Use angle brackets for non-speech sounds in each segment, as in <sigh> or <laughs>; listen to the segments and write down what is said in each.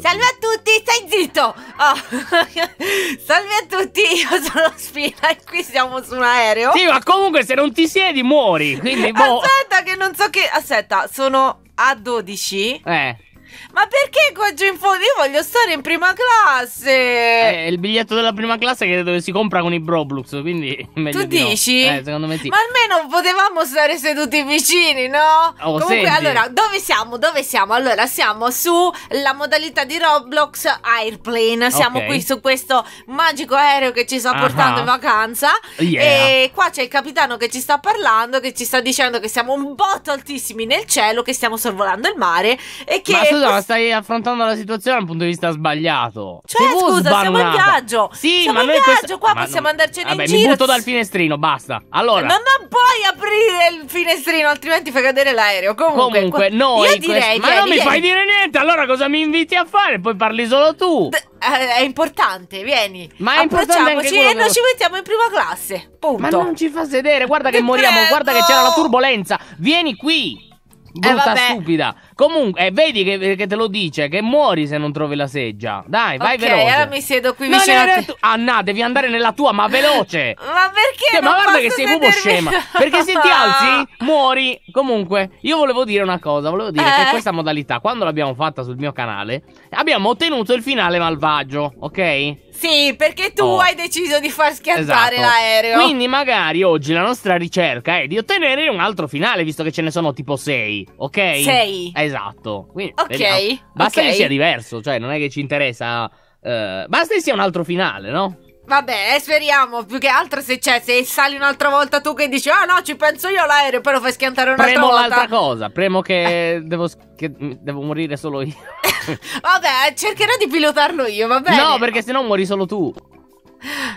Salve a tutti, stai zitto! Oh. <laughs> Salve a tutti, io sono Spina e qui siamo su un aereo. Sì, ma comunque se non ti siedi muori. Quindi <laughs> boh. Aspetta, che non so che. Aspetta, sono a 12. Eh. Ma perché qua giù in fondo? Io voglio stare in prima classe. È eh, il biglietto della prima classe che dove si compra con i Broblux, quindi <laughs> meglio Tu di dici? No. Eh, secondo me sì. Ma almeno potevamo stare seduti vicini, no? Oh, Comunque, senti. allora, dove siamo? Dove siamo? Allora, siamo sulla modalità di Roblox Airplane. Siamo okay. qui su questo magico aereo che ci sta portando uh -huh. in vacanza. Yeah. E qua c'è il capitano che ci sta parlando, che ci sta dicendo che siamo un botto altissimi nel cielo, che stiamo sorvolando il mare e che... Ma scusa, ma stai affrontando la situazione dal punto di vista sbagliato. Cioè, scusa, siamo in viaggio. Sì, siamo ma noi in viaggio, questa... qua ma possiamo non... andarcene Vabbè, in giro. mi butto dal finestrino, basta. Allora. Non, non puoi aprire il finestrino, altrimenti fai cadere l'aereo. Comunque, Comunque qua... noi... Io direi... Quest... Ma non mi fai dire niente, allora cosa mi inviti a fare? Poi parli solo tu. D eh, è importante, vieni. Ma è importante anche e noi ci mettiamo in prima classe. Punto. Ma non ci fa sedere, guarda che Ti moriamo, prego. guarda che c'era la turbolenza. Vieni qui. Eh, brutta eh stupida. Comunque, eh, vedi che, che, te lo dice, che muori se non trovi la seggia. Dai, vai okay, veloce. Ok, allora mi siedo qui vicino no, a te. Tu- Anna, devi andare nella tua, ma veloce. <laughs> ma perché? Cioè, ma guarda che sei proprio scema. <laughs> Perché se ti alzi, muori. Comunque, io volevo dire una cosa. Volevo dire eh. che questa modalità, quando l'abbiamo fatta sul mio canale, abbiamo ottenuto il finale malvagio, ok? Sì, perché tu oh. hai deciso di far schiantare esatto. l'aereo. Quindi magari oggi la nostra ricerca è di ottenere un altro finale, visto che ce ne sono tipo sei, ok? Sei. Esatto. Quindi, ok. Vediamo. Basta okay. che sia diverso, cioè non è che ci interessa... Uh, basta che sia un altro finale, no? Vabbè, eh, speriamo, più che altro se c'è, se sali un'altra volta tu che dici "Ah oh, no, ci penso io all'aereo", poi lo fai schiantare un'altra premo volta. Premo l'altra cosa, premo che, eh. devo, che devo morire solo io. <laughs> vabbè, cercherò di pilotarlo io, va bene? No, perché se no muori solo tu.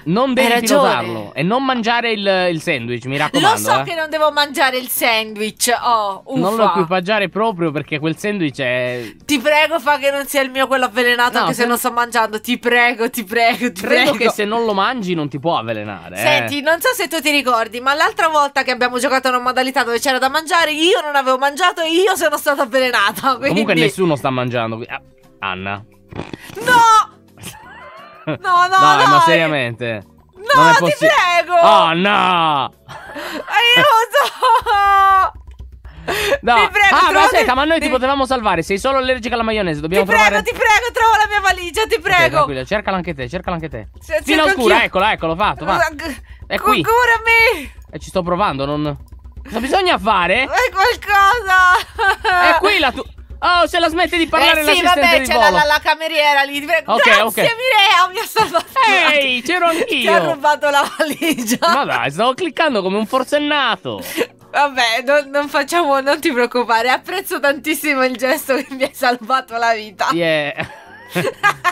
Non devi pilotarlo e non mangiare il, il, sandwich, mi raccomando. Lo so eh. che non devo mangiare il sandwich. Oh, uffa. Non lo equipaggiare proprio perché quel sandwich è. Ti prego, fa che non sia il mio quello avvelenato. No, che se... se non sto mangiando, ti prego, ti prego, ti prego. Credo prego. che se non lo mangi non ti può avvelenare. Eh. Senti, eh. non so se tu ti ricordi, ma l'altra volta che abbiamo giocato a una modalità dove c'era da mangiare, io non avevo mangiato e io sono stata avvelenata. Quindi... Comunque nessuno sta mangiando. Ah, Anna. No! No, no, Dai, no, ma seriamente. No, non è possi- ti prego. Oh, no. Aiuto. No. Ti prego, ah, ma aspetta, ma noi ti potevamo salvare. Sei solo allergica alla maionese. Dobbiamo ti provare. Ti prego, ti prego, trovo la mia valigia, ti prego. Okay, cercala anche te, cercala anche te. C- Fino oscura, eccola, eccolo, fatto. Va. È qui. Curami. E eh, ci sto provando, non. Cosa bisogna fare? È qualcosa. È qui la tua. Oh, se la smette di parlare eh, sì, vabbè, c'è la, la, la, cameriera lì. Pre- okay, Grazie, okay. Mirea, mi ha salvato. Ehi, c'ero anch'io. Ti ha rubato la valigia. Ma dai, stavo cliccando come un forsennato. Vabbè, non, non, facciamo, non ti preoccupare. Apprezzo tantissimo il gesto che mi hai salvato la vita. Yeah. <laughs>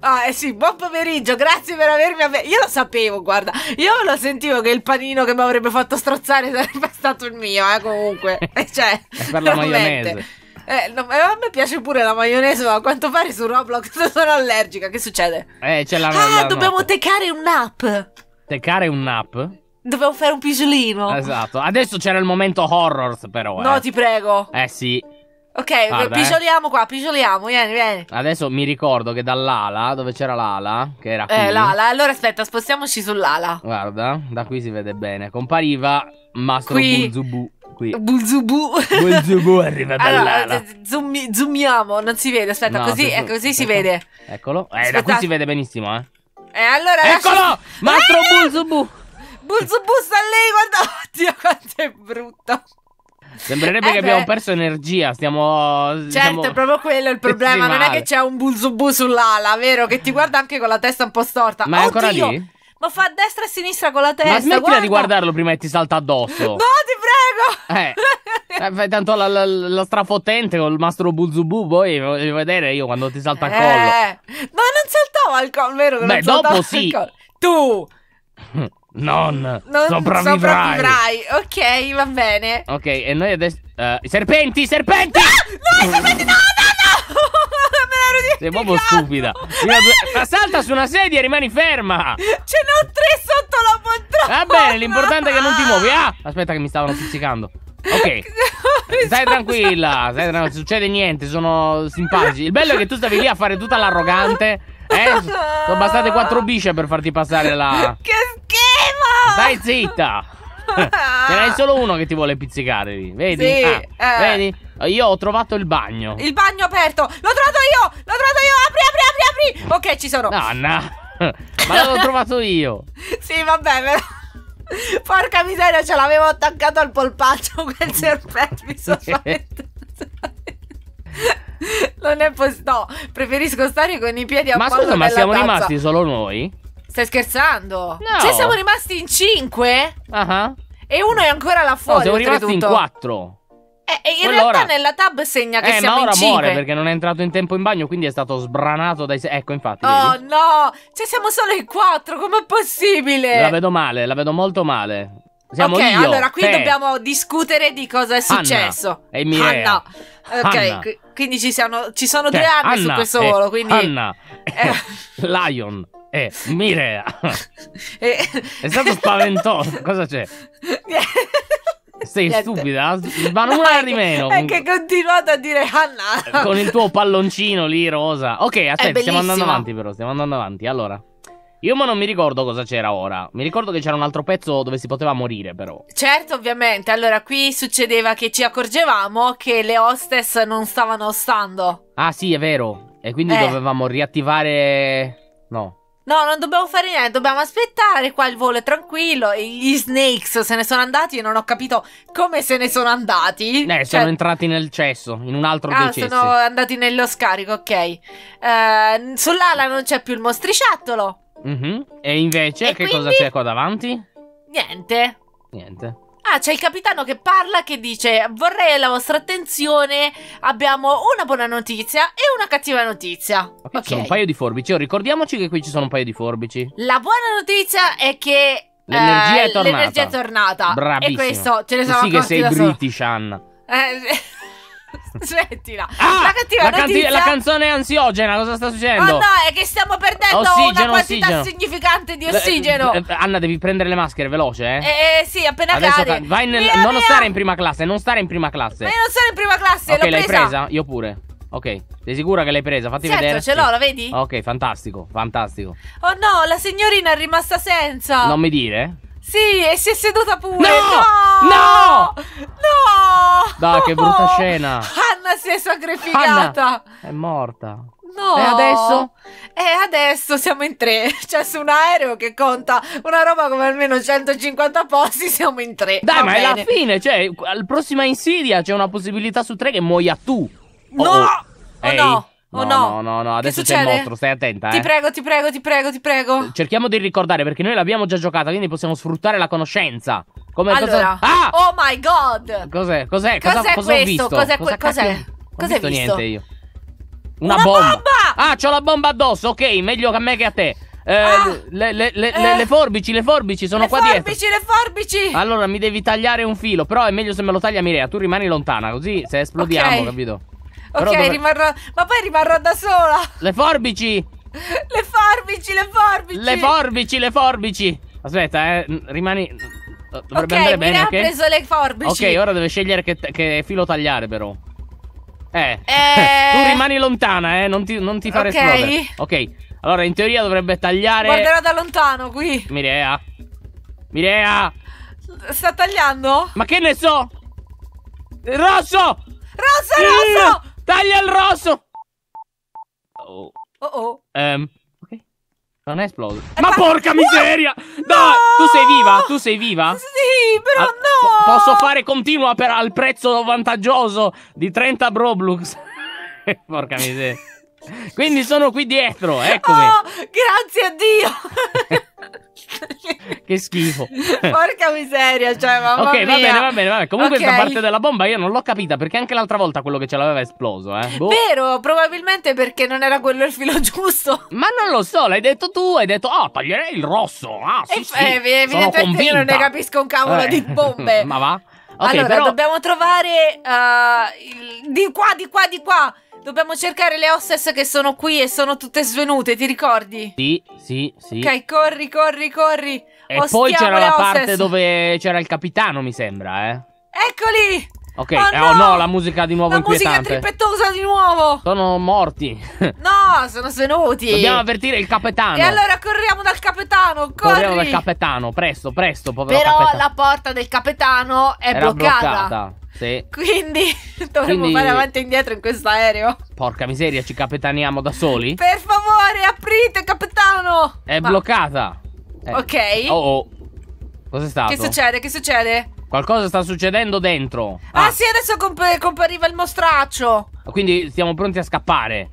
Ah, eh sì, buon pomeriggio, grazie per avermi avvertito. Io lo sapevo, guarda, io lo sentivo che il panino che mi avrebbe fatto strozzare sarebbe stato il mio, eh, comunque. <laughs> Eh, cioè, per la veramente. maionese. Eh, eh, a me piace pure la maionese, ma a quanto pare su Roblox <laughs> sono allergica. Che succede? Eh, c'è la Ah, la dobbiamo notte. tecare un'app. Tecare nap? Dobbiamo fare un pisolino. Esatto. Adesso c'era il momento horrors, però. No, eh. ti prego. Eh sì. Ok, Guarda, piscioliamo eh. qua, pigioliamo, vieni, vieni. Adesso mi ricordo che dall'ala, dove c'era l'ala, che era qui. Eh, l'ala, allora aspetta, spostiamoci sull'ala. Guarda, da qui si vede bene. Compariva Mastro qui. Bulzubu. Qui. Bulzubu. Bulzubu arriva <laughs> dall'ala. Allora, zoom, zoomiamo, non si vede, aspetta, no, così, eh, così ecco. si vede. Eccolo. Eh, aspetta. da qui si vede benissimo, eh. Eh, allora Eccolo! Lascia... Mastro ah! Bulzubu. Bulzubu sta lì, guarda. <laughs> Oddio, quanto è brutto. Sembrerebbe eh che beh. abbiamo perso energia. Stiamo. Certo, diciamo, è proprio quello il problema. Non è che c'è un bulzubù sull'ala, vero? Che ti guarda anche con la testa un po' storta. Ma è ancora lì? Ma fa destra e sinistra con la testa. Ma smettila guarda. di guardarlo prima che ti salta addosso. <laughs> No, ti prego! Eh. Eh, tanto la, la, la strafottente col mastro Buzubu, poi voglio vedere io quando ti salta al eh, Ma non saltava il collo, vero? Non Beh, dopo sì. Tu! <laughs> Non, non sopravvivrai. sopravvivrai. Ok, va bene. Ok, e noi adesso. Uh, serpenti, serpenti! No, ah, no, i serpenti, no, no, no! <laughs> Sei proprio stupida. Ma salta su una sedia e rimani ferma. Ce n'ho tre sotto la poltrona. Va bene, l'importante è che non ti muovi. Ah, aspetta, che mi stavano pizzicando. Ok. <laughs> Stai tranquilla, stai tranquilla, non succede niente, sono simpatici. Il bello è che tu stavi lì a fare tutta l'arrogante. Eh? <laughs> Sono bastate quattro bisce per farti passare la. Che Stai zitta! <laughs> Ce n'è solo uno che ti vuole pizzicare lì, vedi? Sì, ah, eh. Vedi? Io ho trovato il bagno. Il bagno aperto! L'ho trovato io! L'ho trovato io! Apri, apri, apri, apri! Ok, ci sono. Nanna! Ma l'ho <laughs> trovato io! sì, vabbè, però... Porca miseria, ce l'avevo attaccato al polpaccio quel <laughs> serpente, mi sono spaventato. non è possibile. No, preferisco stare con i piedi a ma Ma scusa, ma siamo tazza. rimasti solo noi? Stai scherzando? No. Cioè siamo rimasti in 5? Uh -huh. E uno è ancora là fuori. No, siamo rimasti in 4. Eh, in Quello realtà ora... nella tab segna che eh, siamo ma ora muore perché non è entrato in tempo in bagno, quindi è stato sbranato dai... Ecco, infatti. Oh vedi? no, cioè siamo solo in 4, com'è possibile? La vedo male, la vedo molto male. Siamo ok, io, allora qui te. dobbiamo discutere di cosa è successo. e mi Anna. Ok, Anna. quindi ci, siano, ci sono cioè, due anni su questo volo, quindi... Anna, eh. <laughs> Lion. Eh, Mirea! Eh. È stato spaventoso. Cosa c'è? Sei Niente. stupida, ma non una di meno. È che continuato a dire Hanna. Con il tuo palloncino lì rosa. Ok, aspetta, stiamo andando avanti però, stiamo andando avanti. Allora, io ma non mi ricordo cosa c'era ora. Mi ricordo che c'era un altro pezzo dove si poteva morire, però. Certo, ovviamente. Allora, qui succedeva che ci accorgevamo che le hostess non stavano ostando. Ah, sì, è vero. E quindi eh. dovevamo riattivare. No. No, non dobbiamo fare niente, dobbiamo aspettare qua il volo è tranquillo. Gli Snakes se ne sono andati, io non ho capito come se ne sono andati. Eh, cioè... sono entrati nel cesso, in un altro ah, dei sono andati nello scarico, ok. Eh, sull'ala non c'è più il mostriciattolo. Mm -hmm. E invece, e che quindi... cosa c'è qua davanti? Niente. Niente. Ah, c'è il capitano che parla che dice vorrei la vostra attenzione, abbiamo una buona notizia e una cattiva notizia. okay. ci sono un paio di forbici, oh, ricordiamoci che qui ci sono un paio di forbici. La buona notizia è che... L'energia eh, è tornata. L'energia è tornata. Bravissima. E questo ce ne siamo Sì che sei british, Anna. Eh... <laughs> Smettila. Ah, la cattiva la, notizia... la canzone è ansiogena, cosa sta succedendo? Oh no, è che stiamo perdendo ossigeno, una quantità ossigeno. significante di eh, ossigeno. Eh, eh, Anna, devi prendere le maschere, veloce, eh? Eh, eh sì, appena Adesso cade. Vai nel... Mia, non mia. stare in prima classe, non stare in prima classe. Ma io non sono in prima classe, Ok, l'hai presa. presa? Io pure. Ok, sei sicura che l'hai presa? Fatti certo, vedere. Certo, ce l'ho, la vedi? Ok, fantastico, fantastico. Oh no, la signorina è rimasta senza. Non mi dire? Sì, e si è seduta pure. No! No! No! no! Dai, che brutta scena. Anna si è sacrificata. Hanna è morta. No. E adesso? E adesso siamo in tre. <laughs> Cioè, su un aereo che conta una roba come almeno 150 posti, siamo in tre. Dai, Va ma bene. è la fine. Cioè, al prossima insidia c'è una possibilità su tre che muoia tu. No! Oh, oh. No! O no? No, no, no. Adesso c'è il mostro, stai attenta. Ti eh. prego, ti prego, ti prego, ti prego. Cerchiamo di ricordare perché noi l'abbiamo già giocata, quindi possiamo sfruttare la conoscenza. Come allora, cosa... Ah! Oh my god! Cos'è? Cos'è? Cos'è cosa, questo? Ho visto? Cos'è? Cosa cos'è? Cos'è visto? Niente io. Una, Una bomba. bomba! Ah, c'ho la bomba addosso. Ok, meglio che a me che a te. Eh, ah, le, le, le, eh, le, forbici, le forbici sono qua forbici, dietro. Le forbici, le forbici. Allora mi devi tagliare un filo. Però è meglio se me lo taglia Mirea. Tu rimani lontana, così se esplodiamo, okay. capito? Ok, dove... rimarrò. Ma poi rimarrò da sola. Le forbici. Le forbici, le forbici. Le forbici, le forbici. Aspetta, eh, rimani. Dovrebbe okay, andare bene. Mi ha preso le forbici. Ok, ora deve scegliere che, che filo tagliare, però. Eh. eh. <laughs> tu rimani lontana, eh. Non ti, non ti fare okay. Ok. Allora, in teoria dovrebbe tagliare. Guarderò da lontano qui. Mirea. Mirea. Sta tagliando? Ma che ne so? Rosso! Rosso, rosso! Taglia il rosso! Oh. Oh oh. Um, Non è esploso. È Ma eh, porca miseria! No! Dai, tu sei viva? Tu sei viva? Sì, però Al, ah, no! Po posso fare continua per, al prezzo vantaggioso di 30 Broblux. <laughs> porca miseria. Quindi sono qui dietro, eccomi. Eh, oh, grazie a Dio. <laughs> che schifo. Porca miseria, cioè, mamma Ok, mia. va bene, va bene, va bene. Comunque okay. questa parte della bomba io non l'ho capita perché anche l'altra volta quello che ce l'aveva esploso, eh. Boh. Vero, probabilmente perché non era quello il filo <laughs> giusto. Ma non lo so, l'hai detto tu, hai detto "Ah, oh, taglierei il rosso". Ah, sì, e, sì. Eh, evidentemente non ne capisco un cavolo eh. di bombe. <laughs> Ma va. Okay, allora, però... dobbiamo trovare uh, il... di qua, di qua, di qua. Dobbiamo cercare le hostess che sono qui e sono tutte svenute, ti ricordi? Sì, sì, sì. Ok, corri, corri, corri. E Ostiamo poi c'era la parte dove c'era il capitano, mi sembra, eh. Eccoli! Ok, eh, oh no! oh no! la musica di nuovo la inquietante. La musica trippettosa di nuovo. Sono morti. no, sono seduti. Dobbiamo avvertire il capitano. E allora corriamo dal capitano, corri. Corriamo dal capitano, presto, presto, povero Però capitano. la porta del capitano è Era bloccata. bloccata. Sì. Quindi <laughs> dovremmo Quindi... fare avanti e indietro in questo aereo. Porca miseria, ci capitaniamo da soli? Per favore, aprite, capitano. È Ma... bloccata. Eh. Ok. Oh, oh. Cos'è stato? Che succede? Che succede? Qualcosa sta succedendo dentro. Ah, ah sì, adesso comp compariva il mostraccio. Quindi siamo pronti a scappare.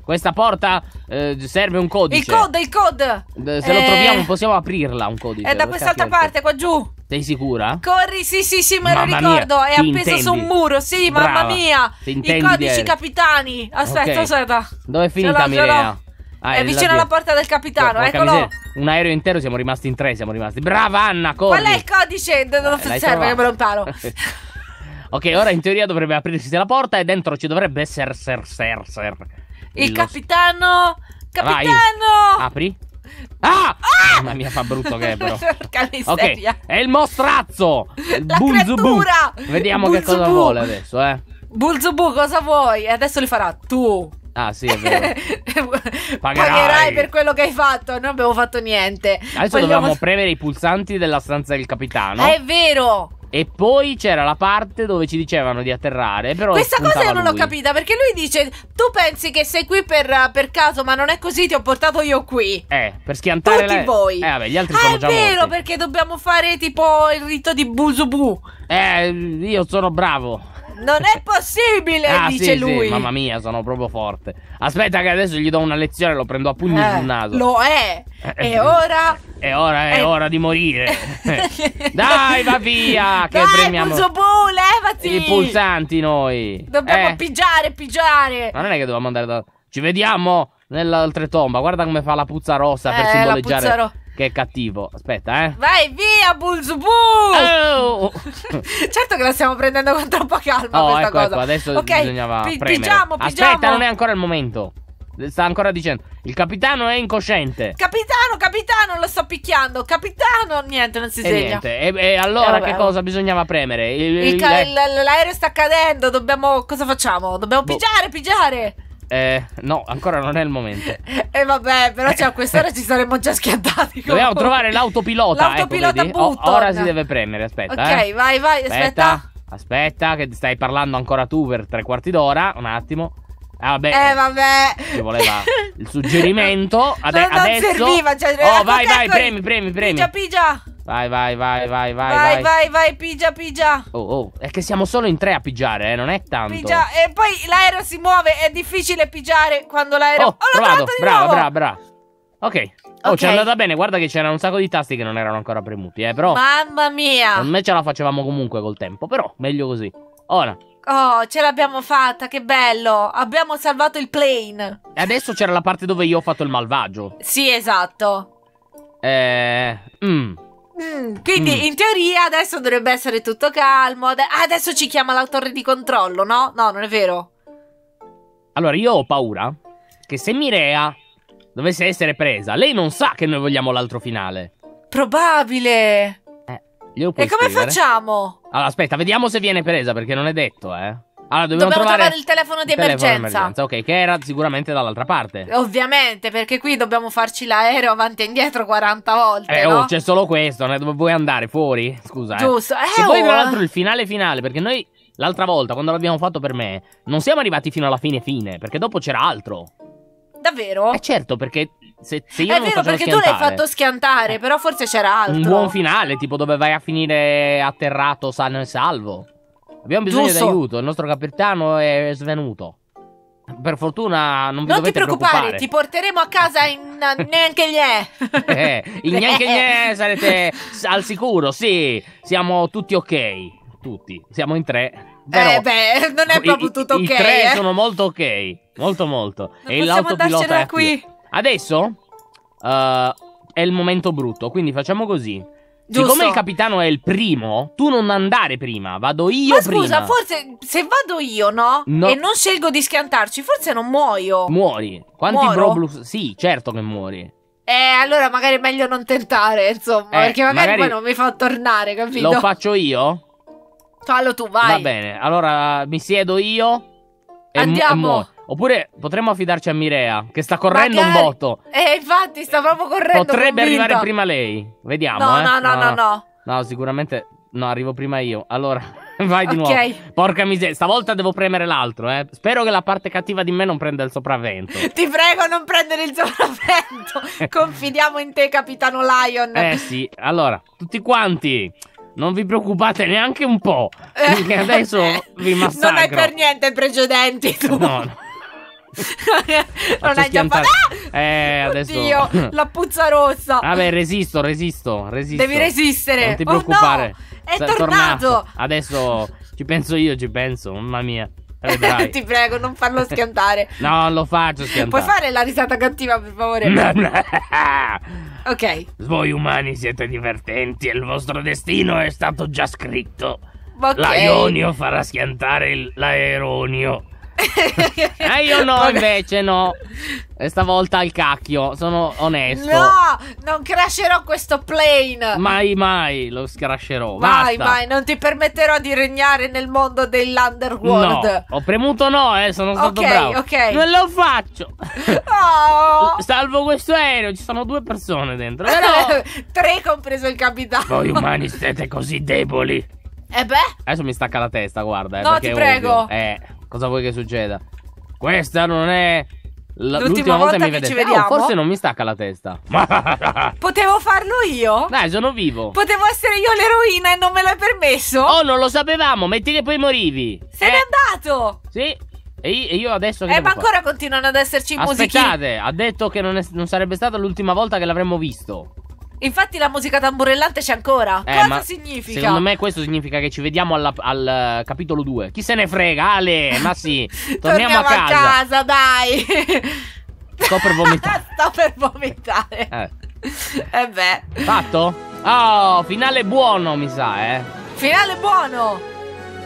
Questa porta eh, serve un codice. Il code, il code. Se eh... lo troviamo possiamo aprirla un codice. È da quest'altra parte, qua giù. Sei sicura? Corri, sì, sì, sì, me mamma lo ricordo. Mia, è appeso intendi. su un muro, sì, Brava. mamma mia. I codici capitani. Aspetta, okay. aspetta. Dove è finita Mirea? Ah, è vicino alla porta del capitano, eccolo. Miseria. Un aereo intero, siamo rimasti in tre, siamo rimasti. Brava Anna, corri. Qual è il codice? Non eh, serve trovato. che me lo imparo. <laughs> ok, ora in teoria dovrebbe aprirsi la porta e dentro ci dovrebbe essere ser ser ser. Il, il capitano Capitano! Vai. Apri. Ah! ah! ah! Mamma mia, fa brutto che è però. <laughs> Ok, è il mostrazzo. Il la Bulzubu. Vediamo Bulzubu. che cosa vuole adesso, eh. Bulzubu, cosa vuoi? E adesso li farà tu. Ah, sì, è vero. <laughs> Pagherai. Pagherai. per quello che hai fatto. Non abbiamo fatto niente. Adesso Vogliamo... dobbiamo premere i pulsanti della stanza del capitano. È vero. E poi c'era la parte dove ci dicevano di atterrare. Però Questa cosa io non l'ho capita perché lui dice: Tu pensi che sei qui per, per, caso, ma non è così, ti ho portato io qui. Eh, per schiantare. Tutti le... voi. Eh, vabbè, gli altri ah, sono già morti. È vero, perché dobbiamo fare tipo il rito di Busubu. Eh, io sono bravo. Non è possibile, ah, dice sì, lui. Sì, mamma mia, sono proprio forte. Aspetta che adesso gli do una lezione, lo prendo a pugni eh, sul naso. Lo è. E eh, ora... E eh, ora, è, è eh. ora di morire. <laughs> Dai, va via. Che Dai, premiamo. Pulso bu, levati. I pulsanti noi. Dobbiamo eh. pigiare, pigiare. Ma non è che dobbiamo andare da... Ci vediamo nell'altre tomba. Guarda come fa la puzza rossa eh, per simboleggiare. La puzza rossa che è cattivo. Aspetta, eh. Vai via, Bulzbu! Oh. <laughs> certo che la stiamo prendendo con troppa calma oh, questa ecco, cosa. Ecco, adesso okay. bisognava P- pigiamo, pigiamo. Aspetta, non è ancora il momento. Sta ancora dicendo Il capitano è incosciente Capitano, capitano, lo sto picchiando Capitano, niente, non si sveglia e, e, e, allora eh, che cosa bisognava premere? Il, il, il, l'aereo sta cadendo Dobbiamo, cosa facciamo? Dobbiamo boh. pigiare, pigiare eh, no, ancora non è il momento. <laughs> eh, vabbè, però cioè, a quest'ora ci saremmo già schiantati. Dobbiamo trovare l'autopilota. Ecco, l'autopilota ecco, o- Ora si deve premere, aspetta. Ok, eh. vai, vai, aspetta. Aspetta, che stai parlando ancora tu per tre quarti d'ora. Un attimo. Ah, vabbè, eh vabbè, ci voleva il suggerimento. <laughs> Ade- non, non serviva, cioè, Oh, ecco, vai, vai, ecco, premi, premi, premi. Pigia, pigia. Vai, vai, vai, vai, vai. Vai, vai, vai, pigia, pigia. Oh, oh, è che siamo solo in tre a pigiare, eh, non è tanto. Pigia, e poi l'aereo si muove, è difficile pigiare quando l'aereo... Oh, oh provato, di brava, brava, brava. Ok. Oh, okay. ci è andata bene, guarda che c'erano un sacco di tasti che non erano ancora premuti, eh, però... Mamma mia! Non me ce la facevamo comunque col tempo, però meglio così. Ora, Oh, ce l'abbiamo fatta, che bello! Abbiamo salvato il plane. E adesso c'era la parte dove io ho fatto il malvagio. Sì, esatto. Eh. Mm. Mm. Quindi mm. in teoria adesso dovrebbe essere tutto calmo. Ad adesso ci chiama la torre di controllo, no? No, non è vero. Allora, io ho paura che se Mirea dovesse essere presa, lei non sa che noi vogliamo l'altro finale. Probabile. Eh, e come scrivere. facciamo? Allora, aspetta, vediamo se viene presa perché non è detto, eh. Allora, dobbiamo, dobbiamo trovare... trovare, il telefono di emergenza. Ok, che era sicuramente dall'altra parte. Ovviamente, perché qui dobbiamo farci l'aereo avanti e indietro 40 volte. Eh, oh, no? oh, c'è solo questo, dove vuoi andare fuori? Scusa. Eh. Giusto. Eh. Eh, e poi, tra oh, l'altro, eh. il finale finale, perché noi l'altra volta, quando l'abbiamo fatto per me, non siamo arrivati fino alla fine fine, perché dopo c'era altro. Davvero? Eh certo, perché se, se io È vero, perché schiantare, tu l'hai fatto schiantare, eh. però forse c'era altro. Un buon finale, tipo dove vai a finire atterrato sano e salvo. Abbiamo bisogno di aiuto. Il nostro capitano è svenuto. Per fortuna non vi non ti preoccupare, preoccupare, ti porteremo a casa in eh, neanche gli è. <laughs> Eh, in neanche gli è <laughs> sarete al sicuro, sì. Siamo tutti ok, tutti. Siamo in tre. Però eh beh, non è proprio i, tutto ok. I tre eh. sono molto ok, molto molto. Non e l'autopilota è qui. Adesso uh, è il momento brutto, quindi facciamo così. Giusto. Siccome il capitano è il primo, tu non andare prima, vado io Ma prima. scusa, forse se vado io, no? no? E non scelgo di schiantarci, forse non muoio. Muori. Quanti Roblox? Sì, certo che muori. Eh, allora magari è meglio non tentare, insomma, eh, perché magari, magari, poi non mi fa tornare, capito? Lo faccio io? Fallo tu, vai. Va bene, allora mi siedo io. E Andiamo. Oppure potremmo affidarci a Mirea, che sta correndo Magari... un botto. Eh, infatti, sta proprio correndo. Potrebbe convinto. arrivare prima lei. Vediamo. No, eh. no, no, no, no, no. No, sicuramente. No, arrivo prima io. Allora, <laughs> vai di okay. nuovo. Porca miseria, stavolta devo premere l'altro, eh. Spero che la parte cattiva di me non prenda il sopravvento. Ti prego, non prendere il sopravvento. <laughs> Confidiamo in te, capitano Lion. Eh sì, allora, tutti quanti. Non vi preoccupate neanche un po', perché eh. adesso vi massacro. <laughs> Non è per niente precedenti tu. No, no non hai già fatto. Eh, ah! Eh, adesso. Oddio, la puzza rossa. Vabbè, resisto, resisto, resisto. Devi resistere. Non ti preoccupare. Oh no, è tornato. tornato. Adesso ci penso io, ci penso, mamma mia. Eh, <laughs> ti prego, non farlo schiantare. <laughs> no, lo faccio schiantare. Puoi fare la risata cattiva, per favore? <laughs> ok. Voi umani siete divertenti e il vostro destino è stato già scritto. Okay. L'aionio farà schiantare l'aeronio eh, <laughs> io no, invece no. E stavolta al cacchio, sono onesto. No, non crasherò questo plane. Mai, mai lo crasherò. Mai, Basta. mai, non ti permetterò di regnare nel mondo dell'underworld. No, ho premuto no, eh, sono stato okay, bravo. Ok, ok. Non lo faccio. Oh. <laughs> Salvo questo aereo, ci sono due persone dentro. Però... Eh, <laughs> Tre compreso il capitano. Voi umani siete così deboli. E eh beh? Adesso mi stacca la testa, guarda. Eh, no, ti prego. Ovvio. Eh. Cosa vuoi che succeda? Questa non è l'ultima volta, volta che mi vedete. Ci vediamo. Oh, forse non mi stacca la testa. <laughs> <laughs> Potevo farlo io? Dai, sono vivo. Potevo essere io l'eroina e non me l'hai permesso? Oh, non lo sapevamo. Metti che poi morivi. Se eh. n'è andato. Sì. E io adesso che. Eh, ma ancora fare? continuano ad esserci musiche. Aspettate, musichi. ha detto che non, è, non sarebbe stata l'ultima volta che l'avremmo visto. Infatti la musica tamburellante c'è ancora. Eh, Cosa significa? Secondo me questo significa che ci vediamo alla, al eh, capitolo 2. Chi se ne frega, Ale? Ma sì, <laughs> torniamo, torniamo a casa. a casa, dai. Sto per vomitare. <laughs> Sto per vomitare. Eh. eh beh. Fatto? Oh, finale buono, mi sa, eh. Finale buono.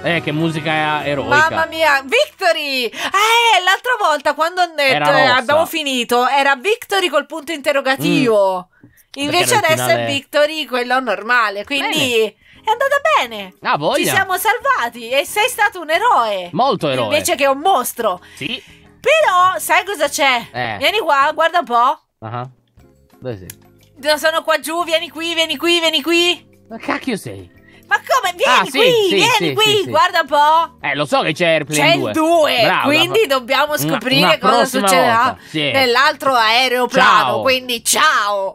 Eh, che musica eroica. Mamma mia, Victory! Eh, l'altra volta quando eh, abbiamo finito era Victory col punto interrogativo. Mm. Invece adesso finale... è Victory, quello normale. Quindi bene. è andata bene. Ah, voglia. Ci siamo salvati e sei stato un eroe. Molto eroe. Invece che un mostro. Sì. Però, sai cosa c'è? Eh. Vieni qua, guarda un po'. Ah. Uh Dove -huh. sei? Sono qua giù, vieni qui, vieni qui, vieni qui. Ma cacchio sei? Ma come? Vieni ah, sì, qui, sì, vieni sì, qui, guarda un po'. Eh, lo so che c'è Airplane c'è il 2. quindi la... dobbiamo scoprire una, una cosa succederà nell'altro aeroplano. Ciao. Quindi ciao.